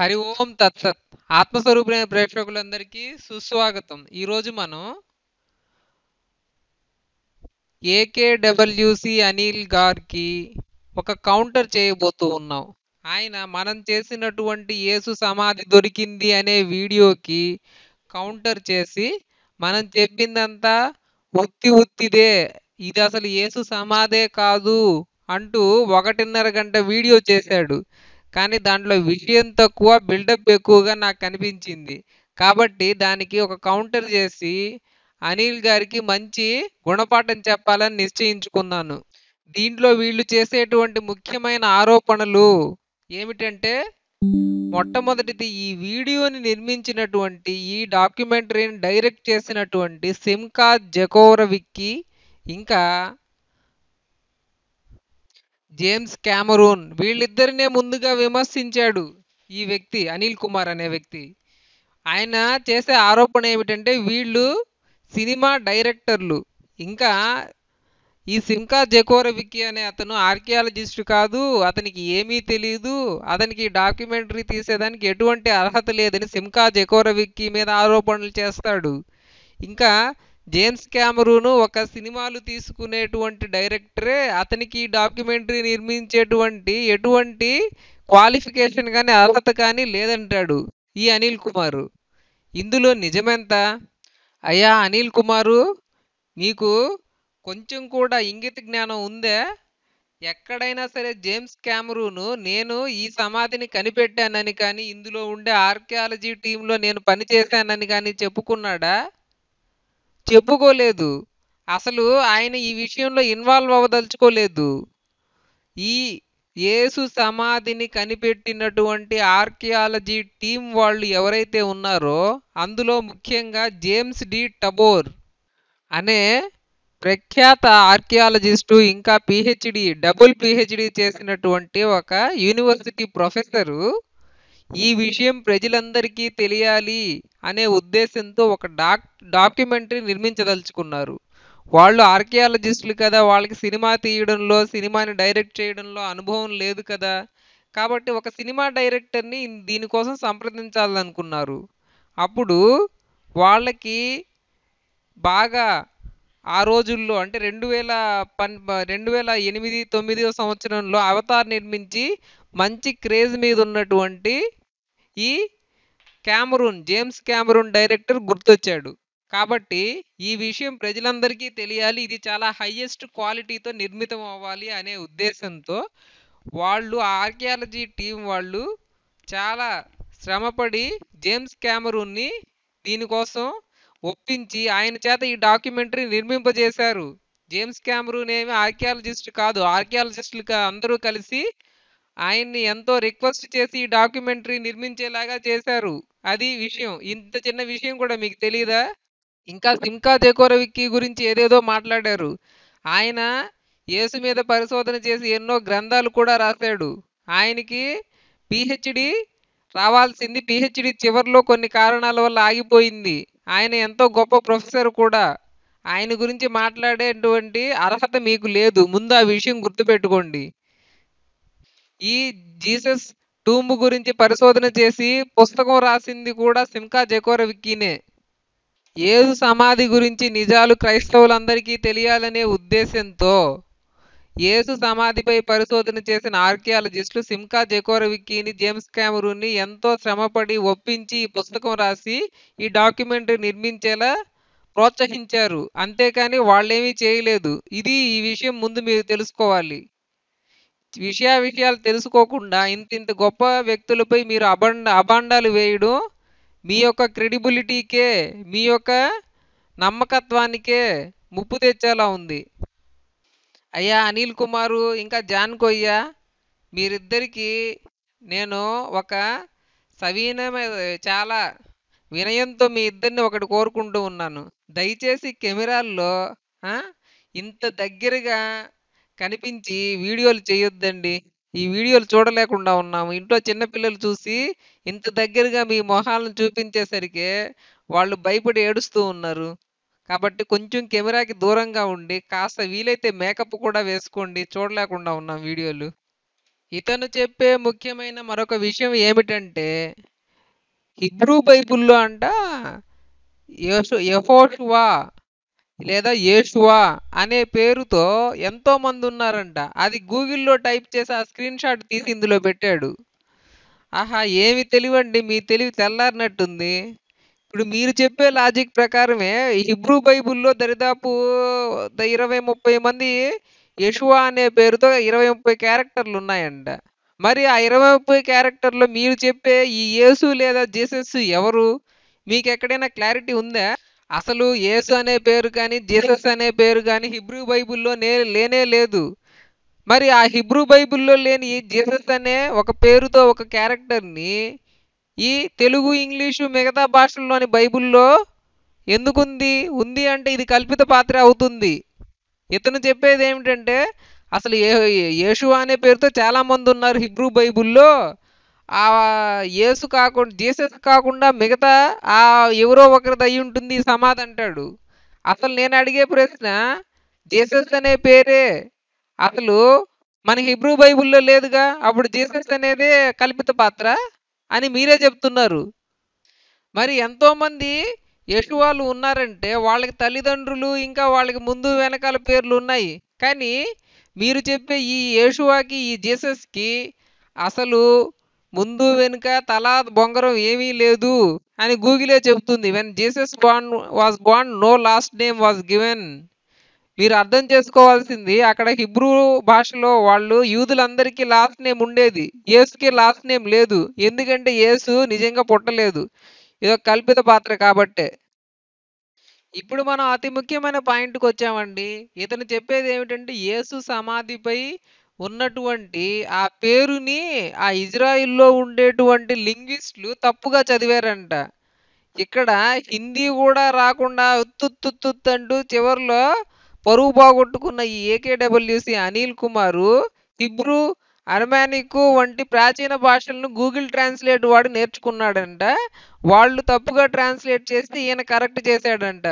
హరి ఓం తత్సత్ ఆత్మస్వరూపులైన ప్రేక్షకులందరికీ సుస్వాగతం ఈరోజు మనం ఏకేడబ్ల్యూసి అనిల్ గారికి ఒక కౌంటర్ చేయబోతూ ఉన్నాం ఆయన మనం చేసినటువంటి యేసు సమాధి దొరికింది అనే వీడియోకి కౌంటర్ చేసి మనం చెప్పిందంతా ఉత్తి ఉత్తిదే ఇది అసలు ఏసు సమాధే కాదు అంటూ ఒకటిన్నర గంట వీడియో చేశాడు కానీ దాంట్లో విషయం తక్కువ బిల్డప్ ఎక్కువగా నాకు కనిపించింది కాబట్టి దానికి ఒక కౌంటర్ చేసి అనిల్ గారికి మంచి గుణపాఠం చెప్పాలని నిశ్చయించుకున్నాను దీంట్లో వీళ్ళు చేసేటువంటి ముఖ్యమైన ఆరోపణలు ఏమిటంటే మొట్టమొదటిది ఈ వీడియోని నిర్మించినటువంటి ఈ డాక్యుమెంటరీని డైరెక్ట్ చేసినటువంటి సిమ్కా జకోరవిక్కి ఇంకా జేమ్స్ క్యామరూన్ వీళ్ళిద్దరినే ముందుగా విమర్శించాడు ఈ వ్యక్తి అనిల్ కుమార్ అనే వ్యక్తి ఆయన చేసే ఆరోపణ ఏమిటంటే వీళ్ళు సినిమా డైరెక్టర్లు ఇంకా ఈ సిమ్కా జెకోరవికి అనే అతను ఆర్కియాలజిస్ట్ కాదు అతనికి ఏమీ తెలియదు అతనికి డాక్యుమెంటరీ తీసేదానికి ఎటువంటి అర్హత లేదని సిమ్కా జెకోరవికి మీద ఆరోపణలు చేస్తాడు ఇంకా జేమ్స్ క్యామరూను ఒక సినిమాలు తీసుకునేటువంటి డైరెక్టరే అతనికి డాక్యుమెంటరీ నిర్మించేటువంటి ఎటువంటి క్వాలిఫికేషన్ కానీ అర్హత కానీ లేదంటాడు ఈ అనిల్ కుమారు ఇందులో నిజమెంత అయ్యా అనిల్ కుమారు నీకు కొంచెం కూడా ఇంగిత జ్ఞానం ఉందే ఎక్కడైనా సరే జేమ్స్ క్యామరూను నేను ఈ సమాధిని కనిపెట్టానని కానీ ఇందులో ఉండే ఆర్కియాలజీ టీంలో నేను పనిచేశానని కానీ చెప్పుకున్నాడా చెప్పుకోలేదు అసలు ఆయన ఈ విషయంలో ఇన్వాల్వ్ అవ్వదలుచుకోలేదు ఈ యేసు సమాధిని కనిపెట్టినటువంటి ఆర్కియాలజీ టీం వాళ్ళు ఎవరైతే ఉన్నారో అందులో ముఖ్యంగా జేమ్స్ డి టబోర్ అనే ప్రఖ్యాత ఆర్కియాలజిస్టు ఇంకా పిహెచ్డి డబుల్ పిహెచ్డి చేసినటువంటి ఒక యూనివర్సిటీ ప్రొఫెసరు ఈ విషయం ప్రజలందరికీ తెలియాలి అనే ఉద్దేశంతో ఒక డాక్ డాక్యుమెంటరీ నిర్మించదలుచుకున్నారు వాళ్ళు ఆర్కియాలజిస్టులు కదా వాళ్ళకి సినిమా తీయడంలో సినిమాని డైరెక్ట్ చేయడంలో అనుభవం లేదు కదా కాబట్టి ఒక సినిమా డైరెక్టర్ని దీనికోసం సంప్రదించాలనుకున్నారు అప్పుడు వాళ్ళకి బాగా ఆ రోజుల్లో అంటే రెండు వేల పన్ రెండు వేల ఎనిమిది తొమ్మిదో సంవత్సరంలో అవతార్ నిర్మించి మంచి క్రేజ్ మీద ఉన్నటువంటి ఈ క్యామరూన్ జేమ్స్ క్యామరూన్ డైరెక్టర్ గుర్తొచ్చాడు కాబట్టి ఈ విషయం ప్రజలందరికీ తెలియాలి ఇది చాలా హయ్యెస్ట్ క్వాలిటీతో నిర్మితం అవ్వాలి అనే ఉద్దేశంతో వాళ్ళు ఆర్కియాలజీ టీం వాళ్ళు చాలా శ్రమపడి జేమ్స్ క్యామరూన్ని దీనికోసం ఒప్పించి ఆయన చేత ఈ డాక్యుమెంటరీ నిర్మింపజేశారు జేమ్స్ క్యామరూన్ ఏమి ఆర్కియాలజిస్ట్ కాదు ఆర్కియాలజిస్టులు అందరూ కలిసి ఆయన్ని ఎంతో రిక్వెస్ట్ చేసి డాక్యుమెంటరీ నిర్మించేలాగా చేశారు అది విషయం ఇంత చిన్న విషయం కూడా మీకు తెలియదా ఇంకా సింకా తెకోరవిక్కి గురించి ఏదేదో మాట్లాడారు ఆయన యేసు మీద పరిశోధన చేసి ఎన్నో గ్రంథాలు కూడా రాశాడు ఆయనకి పిహెచ్డి రావాల్సింది పిహెచ్డి చివరిలో కొన్ని కారణాల వల్ల ఆగిపోయింది ఆయన ఎంతో గొప్ప ప్రొఫెసర్ కూడా ఆయన గురించి మాట్లాడేటువంటి అర్హత మీకు లేదు ముందు ఆ విషయం గుర్తుపెట్టుకోండి ఈ జీసస్ టూంబు గురించి పరిశోధన చేసి పుస్తకం రాసింది కూడా సిమ్కా విక్కీనే ఏసు సమాధి గురించి నిజాలు క్రైస్తవులందరికీ తెలియాలనే ఉద్దేశంతో ఏసు సమాధిపై పరిశోధన చేసిన ఆర్కియాలజిస్టులు సిమ్కా విక్కీని జేమ్స్ క్యామరూన్ని ఎంతో శ్రమపడి ఒప్పించి ఈ పుస్తకం రాసి ఈ డాక్యుమెంటరీ నిర్మించేలా ప్రోత్సహించారు అంతేకాని వాళ్ళేమీ చేయలేదు ఇది ఈ విషయం ముందు మీరు తెలుసుకోవాలి విషయ విషయాలు తెలుసుకోకుండా ఇంత ఇంత గొప్ప వ్యక్తులపై మీరు అబండ అభాండాలు వేయడం మీ యొక్క క్రెడిబిలిటీకే మీ యొక్క నమ్మకత్వానికే ముప్పు తెచ్చేలా ఉంది అయ్యా అనిల్ కుమారు ఇంకా జాన్ కొయ్య మీరిద్దరికీ నేను ఒక సవీనమైన చాలా వినయంతో మీ ఇద్దరిని ఒకటి కోరుకుంటూ ఉన్నాను దయచేసి కెమెరాల్లో ఇంత దగ్గరగా కనిపించి వీడియోలు చేయొద్దండి. ఈ వీడియోలు చూడలేకుండా ఉన్నాము. ఇంట్లో చిన్నపిల్లలు చూసి ఇంత దగ్గరగా మీ మొహాలను చూపించేసరికే వాళ్ళు భయపడి ఏడుస్తూ ఉన్నారు. కాబట్టి కొంచెం కెమెరాకి దూరంగా ఉండి కాస్త వీలైతే మేకప్ కూడా వేసుకోండి. చూడలేకుండా ఉన్నాం వీడియోలు. ఇతను చెప్పే ముఖ్యమైన మరొక విషయం ఏమిటంటే హిబ్రూ బైబిల్‌లో అంట యహోషువా లేదా యేషువా అనే పేరుతో ఎంతో మంది ఉన్నారంట అది గూగుల్లో టైప్ చేసి ఆ స్క్రీన్ షాట్ తీసి ఇందులో పెట్టాడు ఆహా ఏమి తెలివండి మీ తెలివి తెల్లారినట్టుంది ఇప్పుడు మీరు చెప్పే లాజిక్ ప్రకారమే హిబ్రూ బైబుల్లో దరిదాపు ఇరవై ముప్పై మంది యశువా అనే పేరుతో ఇరవై ముప్పై క్యారెక్టర్లు ఉన్నాయంట మరి ఆ ఇరవై ముప్పై క్యారెక్టర్లో మీరు చెప్పే ఈ యేసు లేదా జీసస్ ఎవరు మీకు ఎక్కడైనా క్లారిటీ ఉందా అసలు యేసు అనే పేరు కానీ జీసస్ అనే పేరు కానీ హిబ్రూ బైబుల్లో నే లేనే లేదు మరి ఆ హిబ్రూ బైబిల్లో లేని జీసస్ అనే ఒక పేరుతో ఒక క్యారెక్టర్ని ఈ తెలుగు ఇంగ్లీషు మిగతా భాషల్లోని బైబిల్లో ఎందుకుంది ఉంది అంటే ఇది కల్పిత పాత్ర అవుతుంది ఇతను చెప్పేది ఏమిటంటే అసలు ఏ యేషువా అనే పేరుతో చాలామంది ఉన్నారు హిబ్రూ బైబిల్లో ఆ యేసు కాకుండా జీసస్ కాకుండా మిగతా ఆ ఎవరో ఒకరి అయి ఉంటుంది సమాధి అంటాడు అసలు నేను అడిగే ప్రశ్న జీసస్ అనే పేరే అసలు మన హిబ్రూ బైబుల్లో లేదుగా అప్పుడు జీసస్ అనేది కల్పిత పాత్ర అని మీరే చెప్తున్నారు మరి ఎంతోమంది వాళ్ళు ఉన్నారంటే వాళ్ళకి తల్లిదండ్రులు ఇంకా వాళ్ళకి ముందు వెనకాల పేర్లు ఉన్నాయి కానీ మీరు చెప్పే ఈ యేషువాకి ఈ జీసస్కి అసలు ముందు వెనుక తల బొంగరం ఏమీ లేదు అని గూగులే చెబుతుంది when Jesus bond was bond no last name was given మీరు అర్థం చేసుకోవాల్సింది అక్కడ హిబ్రూ భాషలో వాళ్ళు యూదులందరికీ లాస్ట్ నేమ్ ఉండేది యేసుకి లాస్ట్ నేమ్ లేదు ఎందుకంటే యేసు నిజంగా పుట్టలేదు ఒక కల్పిత పాత్ర కాబట్టే ఇప్పుడు మనం అతి ముఖ్యమైన పాయింట్కి వచ్చామండి ఇతను చెప్పేది ఏమిటంటే యేసు సమాధిపై ఉన్నటువంటి ఆ పేరుని ఆ ఇజ్రాయిల్లో ఉండేటువంటి లింగ్విస్టులు తప్పుగా చదివారంట ఇక్కడ హిందీ కూడా రాకుండా ఉత్తుత్తుత్తుత్ అంటూ చివరిలో పరువు పోగొట్టుకున్న ఈ ఏకేడబ్ల్యూసి అనిల్ కుమారు హిబ్రూ అర్మానిక్ వంటి ప్రాచీన భాషలను గూగుల్ ట్రాన్స్లేట్ వాడు నేర్చుకున్నాడంట వాళ్ళు తప్పుగా ట్రాన్స్లేట్ చేస్తే ఈయన కరెక్ట్ చేశాడంట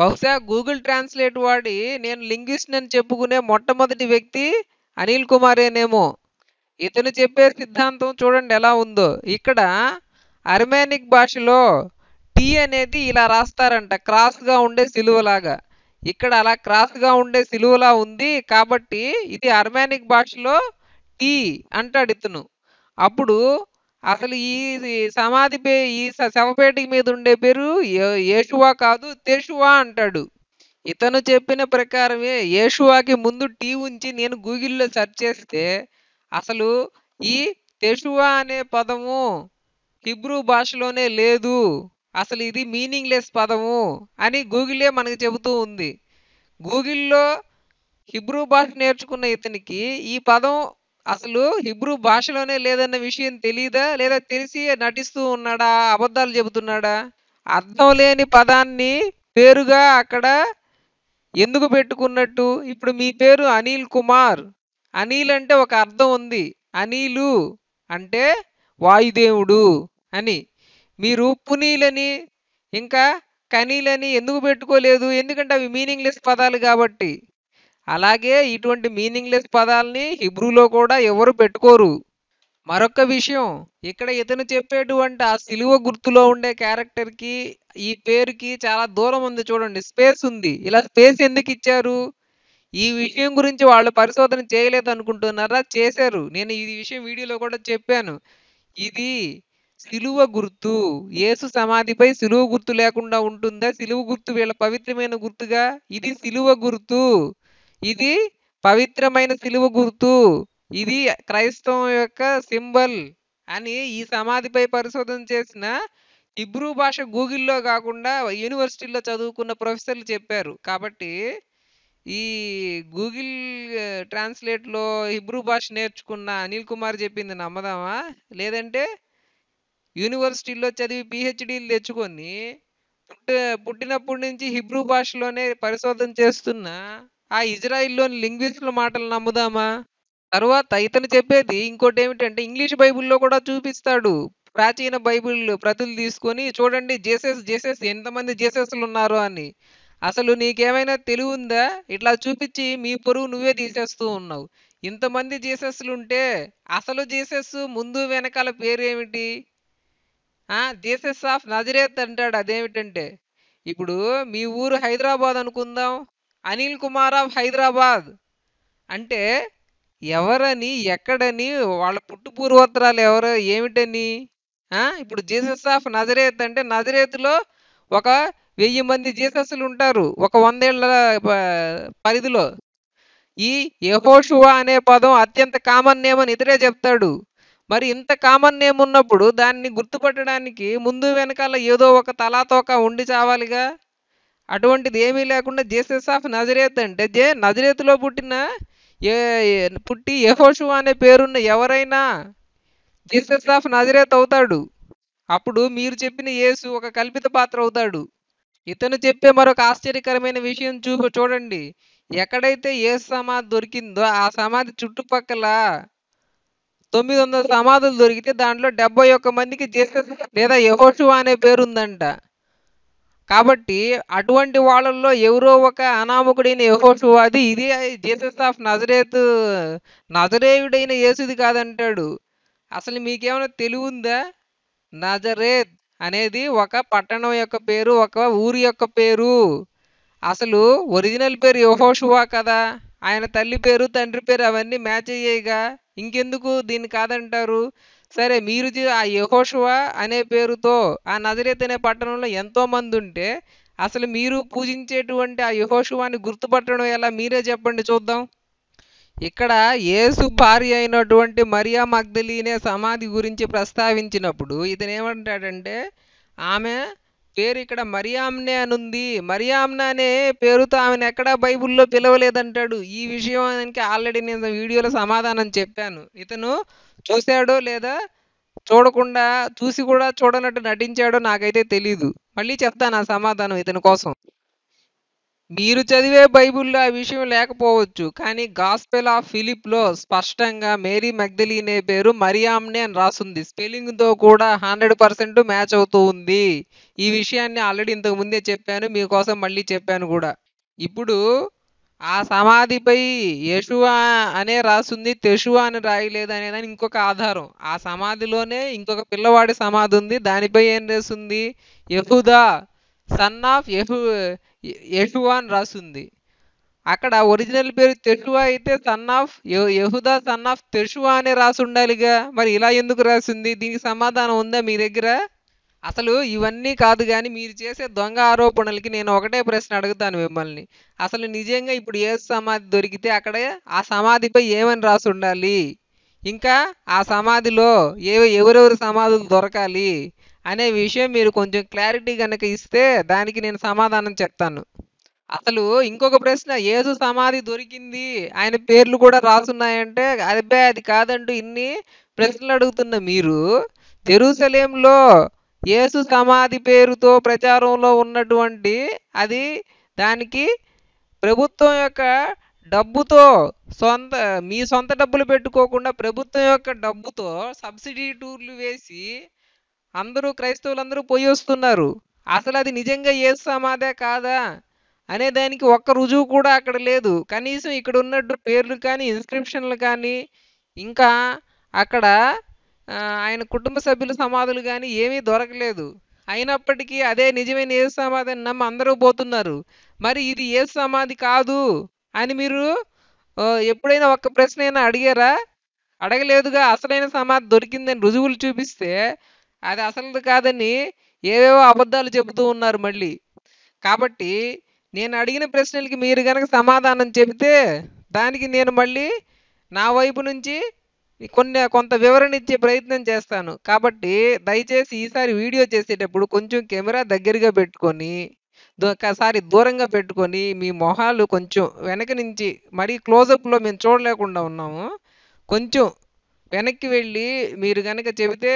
బహుశా గూగుల్ ట్రాన్స్లేట్ వాడి నేను లింగ్విస్ట్ అని చెప్పుకునే మొట్టమొదటి వ్యక్తి అనిల్ కుమారేనేమో ఇతను చెప్పే సిద్ధాంతం చూడండి ఎలా ఉందో ఇక్కడ అర్మేనిక్ భాషలో టీ అనేది ఇలా రాస్తారంట క్రాస్గా ఉండే సిలువలాగా ఇక్కడ అలా క్రాస్గా ఉండే సిలువలా ఉంది కాబట్టి ఇది అర్మానిక్ భాషలో టీ అంటాడు ఇతను అప్పుడు అసలు ఈ సమాధి పే ఈ శవపేటి మీద ఉండే పేరు యేషువా కాదు తేషువా అంటాడు ఇతను చెప్పిన ప్రకారమే యేషువాకి ముందు టీ ఉంచి నేను గూగుల్లో సెర్చ్ చేస్తే అసలు ఈ తెషువా అనే పదము హిబ్రూ భాషలోనే లేదు అసలు ఇది మీనింగ్లెస్ పదము అని గూగులే మనకు చెబుతూ ఉంది గూగుల్లో హిబ్రూ భాష నేర్చుకున్న ఇతనికి ఈ పదం అసలు హిబ్రూ భాషలోనే లేదన్న విషయం తెలియదా లేదా తెలిసి నటిస్తూ ఉన్నాడా అబద్ధాలు చెబుతున్నాడా అర్థం లేని పదాన్ని పేరుగా అక్కడ ఎందుకు పెట్టుకున్నట్టు ఇప్పుడు మీ పేరు అనిల్ కుమార్ అనిల్ అంటే ఒక అర్థం ఉంది అనిలు అంటే వాయుదేవుడు అని మీరు పునీలని ఇంకా కనీలని ఎందుకు పెట్టుకోలేదు ఎందుకంటే అవి మీనింగ్లెస్ పదాలు కాబట్టి అలాగే ఇటువంటి మీనింగ్లెస్ పదాలని హిబ్రూలో కూడా ఎవరు పెట్టుకోరు మరొక విషయం ఇక్కడ ఇతను చెప్పేటువంటి ఆ సిలువ గుర్తులో ఉండే క్యారెక్టర్ కి ఈ పేరుకి చాలా దూరం ఉంది చూడండి స్పేస్ ఉంది ఇలా స్పేస్ ఎందుకు ఇచ్చారు ఈ విషయం గురించి వాళ్ళు పరిశోధన చేయలేదు అనుకుంటున్నారా చేశారు నేను ఈ విషయం వీడియోలో కూడా చెప్పాను ఇది సిలువ గుర్తు ఏసు సమాధిపై సిలువ గుర్తు లేకుండా ఉంటుందా సిలువ గుర్తు వీళ్ళ పవిత్రమైన గుర్తుగా ఇది సిలువ గుర్తు ఇది పవిత్రమైన సిలువ గుర్తు ఇది క్రైస్తవం యొక్క సింబల్ అని ఈ సమాధిపై పరిశోధన చేసిన హిబ్రూ భాష గూగుల్లో కాకుండా యూనివర్సిటీలో చదువుకున్న ప్రొఫెసర్లు చెప్పారు కాబట్టి ఈ గూగుల్ ట్రాన్స్లేట్లో హిబ్రూ భాష నేర్చుకున్న అనిల్ కుమార్ చెప్పింది నమ్మదామా లేదంటే యూనివర్సిటీల్లో చదివి పిహెచ్డీలు తెచ్చుకొని పుట్టినప్పటి నుంచి హిబ్రూ భాషలోనే పరిశోధన చేస్తున్న ఆ ఇజ్రాయిల్లోని లింగ్వేజ్ల మాటలు నమ్ముదామా తర్వాత ఇతను చెప్పేది ఇంకోటి ఏమిటంటే ఇంగ్లీష్ బైబిల్లో కూడా చూపిస్తాడు ప్రాచీన బైబిల్ ప్రతులు తీసుకొని చూడండి జేసెస్ జేసెస్ ఎంతమంది జేసెస్లు ఉన్నారు అని అసలు నీకేమైనా తెలివి ఉందా ఇట్లా చూపించి మీ పొరుగు నువ్వే తీసేస్తూ ఉన్నావు ఇంతమంది జీసస్లు ఉంటే అసలు జీసస్ ముందు వెనకాల పేరేమిటి జీసస్ ఆఫ్ నజరేత్ అంటాడు అదేమిటంటే ఇప్పుడు మీ ఊరు హైదరాబాద్ అనుకుందాం అనిల్ కుమార్ ఆఫ్ హైదరాబాద్ అంటే ఎవరని ఎక్కడని వాళ్ళ పుట్టు పూర్వోత్తరాలు ఎవరు ఏమిటని ఇప్పుడు జీసస్ ఆఫ్ నజరేత్ అంటే నజరేత్లో ఒక వెయ్యి మంది జీసస్లు ఉంటారు ఒక వందేళ్ల పరిధిలో ఈ యహోషువా అనే పదం అత్యంత కామన్ నేమ్ అని ఇతరే చెప్తాడు మరి ఇంత కామన్ నేమ్ ఉన్నప్పుడు దాన్ని గుర్తుపట్టడానికి ముందు వెనకాల ఏదో ఒక తలాతోక ఉండి చావాలిగా అటువంటిది ఏమీ లేకుండా జీసస్ ఆఫ్ నజరేత్ అంటే జే నజరేత్లో పుట్టిన ఏ పుట్టి యహోషు అనే పేరున్న ఎవరైనా జీసస్ ఆఫ్ నజరేత్ అవుతాడు అప్పుడు మీరు చెప్పిన యేసు ఒక కల్పిత పాత్ర అవుతాడు ఇతను చెప్పే మరొక ఆశ్చర్యకరమైన విషయం చూ చూడండి ఎక్కడైతే ఏ సమాధి దొరికిందో ఆ సమాధి చుట్టుపక్కల తొమ్మిది వందల సమాధులు దొరికితే దాంట్లో డెబ్బై ఒక్క మందికి జీసస్ లేదా యహోషువా అనే పేరుందంట కాబట్టి అటువంటి వాళ్ళల్లో ఎవరో ఒక అనామకుడైన యహోషువాది ఇదే జీసస్ ఆఫ్ నజరేత్ నజరేయుడైన యేసుది కాదంటాడు అసలు మీకేమైనా ఉందా నజరేత్ అనేది ఒక పట్టణం యొక్క పేరు ఒక ఊరి యొక్క పేరు అసలు ఒరిజినల్ పేరు యహోషువా కదా ఆయన తల్లి పేరు తండ్రి పేరు అవన్నీ మ్యాచ్ అయ్యాయిగా ఇంకెందుకు దీన్ని కాదంటారు సరే మీరు ఆ యహోషువ అనే పేరుతో ఆ నజరేత్ అనే పట్టణంలో ఎంతో మంది ఉంటే అసలు మీరు పూజించేటువంటి ఆ యహోషువాని గుర్తుపట్టడం ఎలా మీరే చెప్పండి చూద్దాం ఇక్కడ యేసు భార్య అయినటువంటి మరియా మగ్దలీనే సమాధి గురించి ప్రస్తావించినప్పుడు ఇతను ఏమంటాడంటే ఆమె పేరు ఇక్కడ మరియామ్నే అనుంది మరియామ్న అనే పేరుతో ఆమెను ఎక్కడా బైబుల్లో పిలవలేదంటాడు ఈ విషయానికి ఆల్రెడీ నేను వీడియోలో సమాధానం చెప్పాను ఇతను చూశాడో లేదా చూడకుండా చూసి కూడా చూడనట్టు నటించాడో నాకైతే తెలీదు మళ్ళీ చెప్తాను ఆ సమాధానం ఇతని కోసం మీరు చదివే బైబిల్లో ఆ విషయం లేకపోవచ్చు కానీ గాస్పెల్ ఆఫ్ ఫిలిప్లో స్పష్టంగా మేరీ మెగ్దలీనే పేరు మరియామ్నే అని రాసుంది స్పెల్లింగ్తో కూడా హండ్రెడ్ పర్సెంట్ మ్యాచ్ అవుతూ ఉంది ఈ విషయాన్ని ఆల్రెడీ ఇంతకు ముందే చెప్పాను మీకోసం మళ్ళీ చెప్పాను కూడా ఇప్పుడు ఆ సమాధిపై యశువా అనే రాసుంది తెషువా అని రాయలేదు దాని ఇంకొక ఆధారం ఆ సమాధిలోనే ఇంకొక పిల్లవాడి సమాధి ఉంది దానిపై ఏం రాసింది యహుదా సన్ ఆఫ్ యహు యషువా అని రాసింది అక్కడ ఒరిజినల్ పేరు తెషువా అయితే సన్ ఆఫ్ యహుదా సన్ ఆఫ్ తెషువా అని రాసి ఉండాలిగా మరి ఇలా ఎందుకు రాసింది దీనికి సమాధానం ఉందా మీ దగ్గర అసలు ఇవన్నీ కాదు కానీ మీరు చేసే దొంగ ఆరోపణలకి నేను ఒకటే ప్రశ్న అడుగుతాను మిమ్మల్ని అసలు నిజంగా ఇప్పుడు ఏ సమాధి దొరికితే అక్కడే ఆ సమాధిపై ఏమని రాసి ఉండాలి ఇంకా ఆ సమాధిలో ఏ ఎవరెవరు సమాధులు దొరకాలి అనే విషయం మీరు కొంచెం క్లారిటీ కనుక ఇస్తే దానికి నేను సమాధానం చెప్తాను అసలు ఇంకొక ప్రశ్న ఏసు సమాధి దొరికింది ఆయన పేర్లు కూడా రాసున్నాయంటే అదే అది కాదంటూ ఇన్ని ప్రశ్నలు అడుగుతున్న మీరు జెరూసలేంలో యేసు సమాధి పేరుతో ప్రచారంలో ఉన్నటువంటి అది దానికి ప్రభుత్వం యొక్క డబ్బుతో సొంత మీ సొంత డబ్బులు పెట్టుకోకుండా ప్రభుత్వం యొక్క డబ్బుతో సబ్సిడీ టూర్లు వేసి అందరూ క్రైస్తవులందరూ పోయి వస్తున్నారు అసలు అది నిజంగా ఏసు సమాధే కాదా అనే దానికి ఒక్క రుజువు కూడా అక్కడ లేదు కనీసం ఇక్కడ ఉన్నట్టు పేర్లు కానీ ఇన్స్క్రిప్షన్లు కానీ ఇంకా అక్కడ ఆయన కుటుంబ సభ్యుల సమాధులు కానీ ఏమీ దొరకలేదు అయినప్పటికీ అదే నిజమైన ఏ సమాధి అని నమ్మ అందరూ పోతున్నారు మరి ఇది ఏ సమాధి కాదు అని మీరు ఎప్పుడైనా ఒక్క ప్రశ్న అయినా అడిగారా అడగలేదుగా అసలైన సమాధి దొరికిందని రుజువులు చూపిస్తే అది అసలు కాదని ఏవేవో అబద్ధాలు చెబుతూ ఉన్నారు మళ్ళీ కాబట్టి నేను అడిగిన ప్రశ్నలకి మీరు కనుక సమాధానం చెబితే దానికి నేను మళ్ళీ నా వైపు నుంచి కొన్ని కొంత వివరణ ఇచ్చే ప్రయత్నం చేస్తాను కాబట్టి దయచేసి ఈసారి వీడియో చేసేటప్పుడు కొంచెం కెమెరా దగ్గరగా పెట్టుకొని ఒకసారి దూరంగా పెట్టుకొని మీ మొహాలు కొంచెం వెనక నుంచి మరీ క్లోజప్లో మేము చూడలేకుండా ఉన్నాము కొంచెం వెనక్కి వెళ్ళి మీరు కనుక చెబితే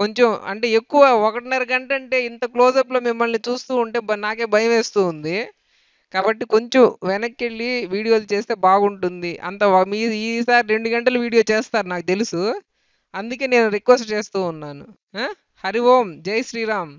కొంచెం అంటే ఎక్కువ ఒకటిన్నర గంట అంటే ఇంత క్లోజప్లో మిమ్మల్ని చూస్తూ ఉంటే నాకే భయం వేస్తూ ఉంది కాబట్టి కొంచెం వెనక్కి వెళ్ళి వీడియోలు చేస్తే బాగుంటుంది అంత మీ ఈసారి రెండు గంటలు వీడియో చేస్తారు నాకు తెలుసు అందుకే నేను రిక్వెస్ట్ చేస్తూ ఉన్నాను హరి ఓం జై శ్రీరామ్